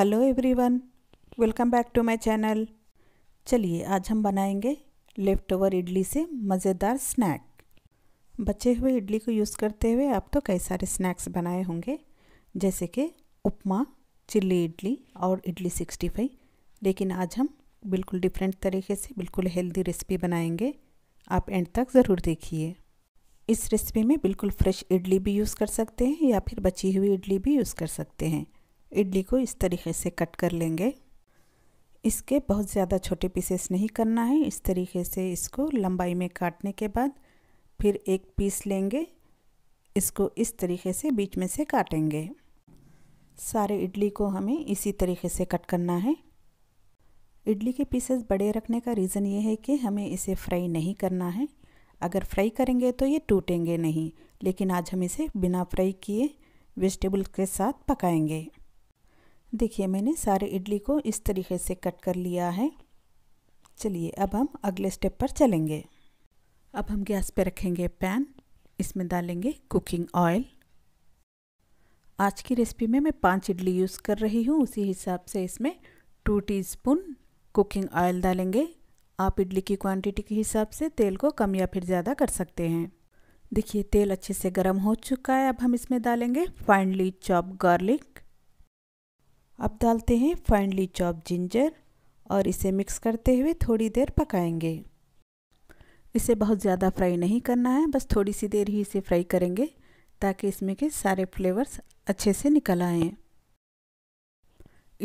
Hello everyone welcome back to my channel चलिए आज हम बनाएंगे लेफ़्ट ओवर इडली से मज़ेदार स्नैक बचे हुए इडली को यूज़ करते हुए आप तो कई सारे स्नैक्स बनाए होंगे जैसे कि उपमा चिल्ली इडली और इडली सिक्सटी फाइव लेकिन आज हम बिल्कुल डिफरेंट तरीके से बिल्कुल हेल्दी रेसिपी बनाएंगे आप एंड तक ज़रूर देखिए इस रेसिपी में बिल्कुल फ्रेश इडली भी यूज़ कर सकते हैं या फिर बची हुई इडली भी यूज़ कर सकते हैं इडली को इस तरीके से कट कर लेंगे इसके बहुत ज़्यादा छोटे पीसेस नहीं करना है इस तरीके से इसको लंबाई में काटने के बाद फिर एक पीस लेंगे इसको इस तरीके से बीच में से काटेंगे सारे इडली को हमें इसी तरीके से कट करना है इडली के पीसेस बड़े रखने का रीज़न ये है कि हमें इसे फ्राई नहीं करना है अगर फ्राई करेंगे तो ये टूटेंगे नहीं लेकिन आज हम इसे बिना फ्राई किए वेजिटेबल के साथ पकाएंगे देखिए मैंने सारे इडली को इस तरीके से कट कर लिया है चलिए अब हम अगले स्टेप पर चलेंगे अब हम गैस पर रखेंगे पैन इसमें डालेंगे कुकिंग ऑयल आज की रेसिपी में मैं पांच इडली यूज़ कर रही हूँ उसी हिसाब से इसमें टू टीस्पून कुकिंग ऑयल डालेंगे आप इडली की क्वांटिटी के हिसाब से तेल को कम या फिर ज़्यादा कर सकते हैं देखिए तेल अच्छे से गर्म हो चुका है अब हम इसमें डालेंगे फाइनली चॉप गार्लिक अब डालते हैं फाइनली चॉप जिंजर और इसे मिक्स करते हुए थोड़ी देर पकाएंगे इसे बहुत ज़्यादा फ्राई नहीं करना है बस थोड़ी सी देर ही इसे फ्राई करेंगे ताकि इसमें के सारे फ्लेवर्स अच्छे से निकल आएँ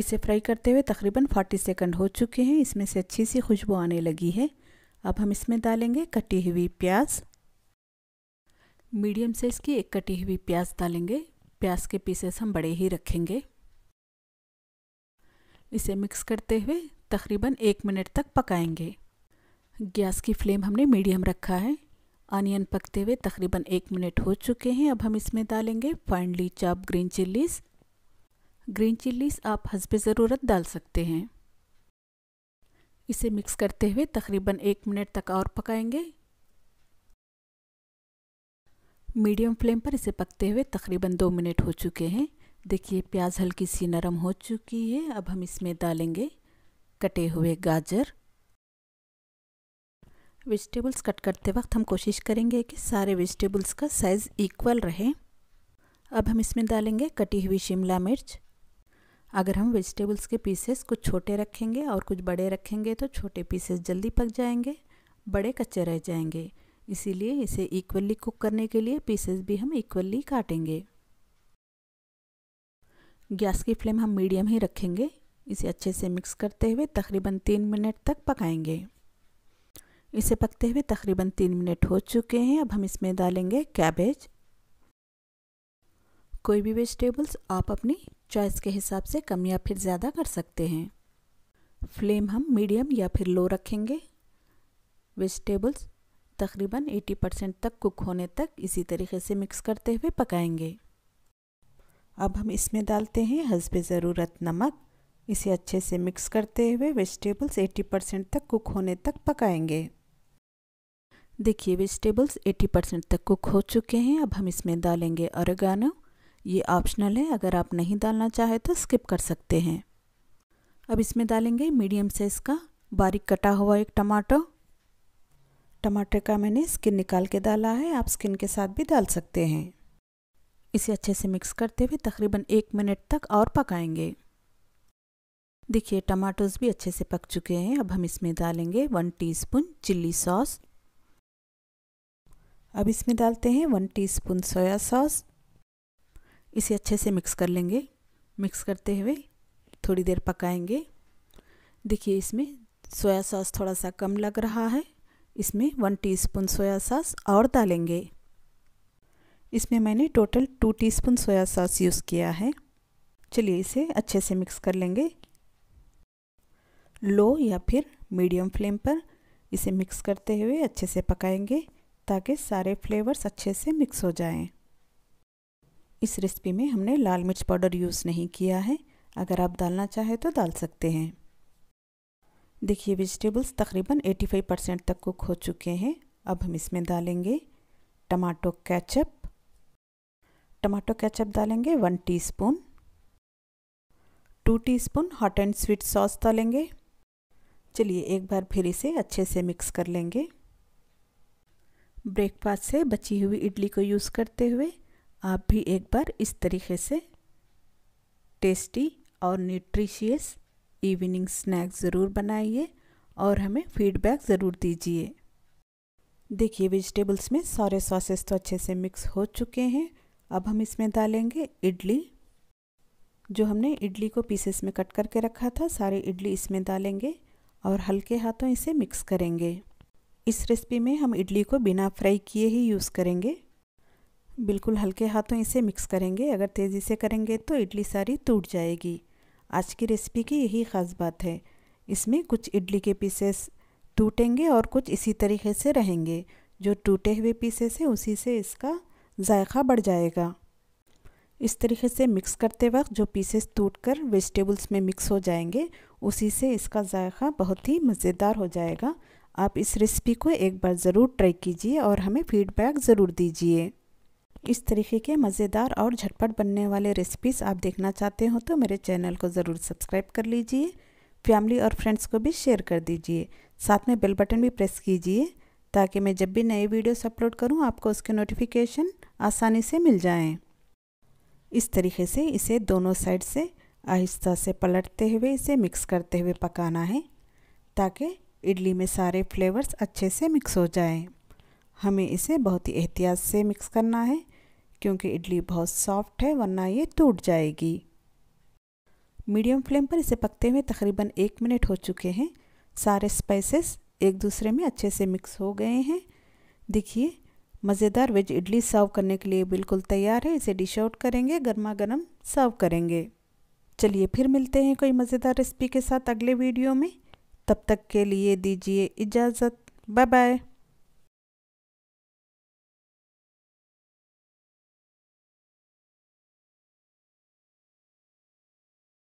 इसे फ्राई करते हुए तकरीबन 40 सेकंड हो चुके हैं इसमें से अच्छी सी खुशबू आने लगी है अब हम इसमें डालेंगे कटी हुई प्याज मीडियम साइज़ की एक कटी हुई प्याज डालेंगे प्याज के पीसेस हम बड़े ही रखेंगे इसे मिक्स करते हुए तकरीबन एक मिनट तक पकाएंगे गैस की फ्लेम हमने मीडियम रखा है ऑनियन पकते हुए तकरीबन एक मिनट हो चुके हैं अब हम इसमें डालेंगे फाइनली चाप ग्रीन चिल्लीस ग्रीन चिल्लीस आप हंसब ज़रूरत डाल सकते हैं इसे मिक्स करते हुए तकरीबन एक मिनट तक और पकाएंगे मीडियम फ्लेम पर इसे पकते हुए तकरीबन दो मिनट हो चुके हैं देखिए प्याज हल्की सी नरम हो चुकी है अब हम इसमें डालेंगे कटे हुए गाजर वेजिटेबल्स कट करते वक्त हम कोशिश करेंगे कि सारे वेजिटेबल्स का साइज़ इक्वल रहे अब हम इसमें डालेंगे कटी हुई शिमला मिर्च अगर हम वेजिटेबल्स के पीसेस कुछ छोटे रखेंगे और कुछ बड़े रखेंगे तो छोटे पीसेस जल्दी पक जाएंगे बड़े कच्चे रह जाएंगे इसीलिए इसे इक्वली कुक करने के लिए पीसेस भी हम इक्वली काटेंगे गैस की फ्लेम हम मीडियम ही रखेंगे इसे अच्छे से मिक्स करते हुए तकरीबन तीन मिनट तक पकाएंगे इसे पकते हुए तकरीबन तीन मिनट हो चुके हैं अब हम इसमें डालेंगे कैबेज कोई भी वेजिटेबल्स आप अपनी चॉइस के हिसाब से कम या फिर ज़्यादा कर सकते हैं फ्लेम हम मीडियम या फिर लो रखेंगे वेजिटेबल्स तकरीबन 80 परसेंट तक कुक होने तक इसी तरीके से मिक्स करते हुए पकाएंगे अब हम इसमें डालते हैं हसब ज़रूरत नमक इसे अच्छे से मिक्स करते हुए वेजिटेबल्स 80 परसेंट तक कुक होने तक पकाएंगे देखिए वेजिटेबल्स 80 परसेंट तक कुक हो चुके हैं अब हम इसमें डालेंगे अरेगानो ये ऑप्शनल है अगर आप नहीं डालना चाहें तो स्किप कर सकते हैं अब इसमें डालेंगे मीडियम साइज़ का बारीक कटा हुआ एक टमाटो टमाटर का मैंने स्किन निकाल के डाला है आप स्किन के साथ भी डाल सकते हैं इसे अच्छे से मिक्स करते हुए तकरीबन एक मिनट तक और पकाएंगे देखिए टमाटोज भी अच्छे से पक चुके हैं अब हम इसमें डालेंगे वन टीस्पून चिल्ली सॉस अब इसमें डालते हैं वन टीस्पून सोया सॉस इसे अच्छे से मिक्स कर लेंगे मिक्स करते हुए थोड़ी देर पकाएंगे देखिए इसमें सोया सॉस थोड़ा सा कम लग रहा है इसमें वन टीस्पून सोया सॉस और डालेंगे इसमें मैंने total two teaspoon soya sauce use किया है चलिए इसे अच्छे से मिक्स कर लेंगे लो या फिर मीडियम फ्लेम पर इसे मिक्स करते हुए अच्छे से पकाएंगे ताकि सारे फ्लेवर्स अच्छे से मिक्स हो जाएं। इस रेसिपी में हमने लाल मिर्च पाउडर यूज़ नहीं किया है अगर आप डालना चाहें तो डाल सकते हैं देखिए वेजिटेबल्स तकरीबन 85 परसेंट तक कुक हो चुके हैं अब हम इसमें डालेंगे टमाटो कैचअप टमाटो केचप डालेंगे one teaspoon, two tea hot and sweet sauce डालेंगे चलिए एक बार फिर इसे अच्छे से मिक्स कर लेंगे ब्रेकफास्ट से बची हुई इडली को यूज़ करते हुए आप भी एक बार इस तरीके से टेस्टी और न्यूट्रिशियस इवनिंग स्नैक ज़रूर बनाइए और हमें फीडबैक ज़रूर दीजिए देखिए वेजिटेबल्स में सारे सॉसेस तो अच्छे से मिक्स हो चुके हैं अब हम इसमें डालेंगे इडली जो हमने इडली को पीसेस में कट करके रखा था सारी इडली इसमें डालेंगे और हल्के हाथों इसे मिक्स करेंगे इस रेसिपी में हम इडली को बिना फ्राई किए ही यूज़ करेंगे बिल्कुल हल्के हाथों इसे मिक्स करेंगे अगर तेज़ी से करेंगे तो इडली सारी टूट जाएगी आज की रेसिपी की यही ख़ास बात है इसमें कुछ इडली के पीसेस टूटेंगे और कुछ इसी तरीके से रहेंगे जो टूटे हुए पीसेस है उसी से इसका जायका बढ़ जाएगा इस तरीके से मिक्स करते वक्त जो पीसेस टूट कर वेजिटेबल्स में मिक्स हो जाएंगे उसी से इसका जायका बहुत ही मज़ेदार हो जाएगा आप इस रेसिपी को एक बार ज़रूर ट्राई कीजिए और हमें फीडबैक ज़रूर दीजिए इस तरीके के मज़ेदार और झटपट बनने वाले रेसिपीज़ आप देखना चाहते हो तो मेरे चैनल को ज़रूर सब्सक्राइब कर लीजिए फैमिली और फ्रेंड्स को भी शेयर कर दीजिए साथ में बेल बटन भी प्रेस कीजिए ताकि मैं जब भी नए वीडियोस अपलोड करूं आपको उसके नोटिफिकेशन आसानी से मिल जाएं। इस तरीके से इसे दोनों साइड से आहिस्ता से पलटते हुए इसे मिक्स करते हुए पकाना है ताकि इडली में सारे फ्लेवर्स अच्छे से मिक्स हो जाएं। हमें इसे बहुत ही एहतियात से मिक्स करना है क्योंकि इडली बहुत सॉफ्ट है वरना ये टूट जाएगी मीडियम फ्लेम पर इसे पकते हुए तकरीबन एक मिनट हो चुके हैं सारे स्पाइसेस एक दूसरे में अच्छे से मिक्स हो गए हैं देखिए मज़ेदार वेज इडली सर्व करने के लिए बिल्कुल तैयार है इसे डिश आउट करेंगे गर्मा गर्म सर्व करेंगे चलिए फिर मिलते हैं कोई मज़ेदार रेसिपी के साथ अगले वीडियो में तब तक के लिए दीजिए इजाज़त बाय बाय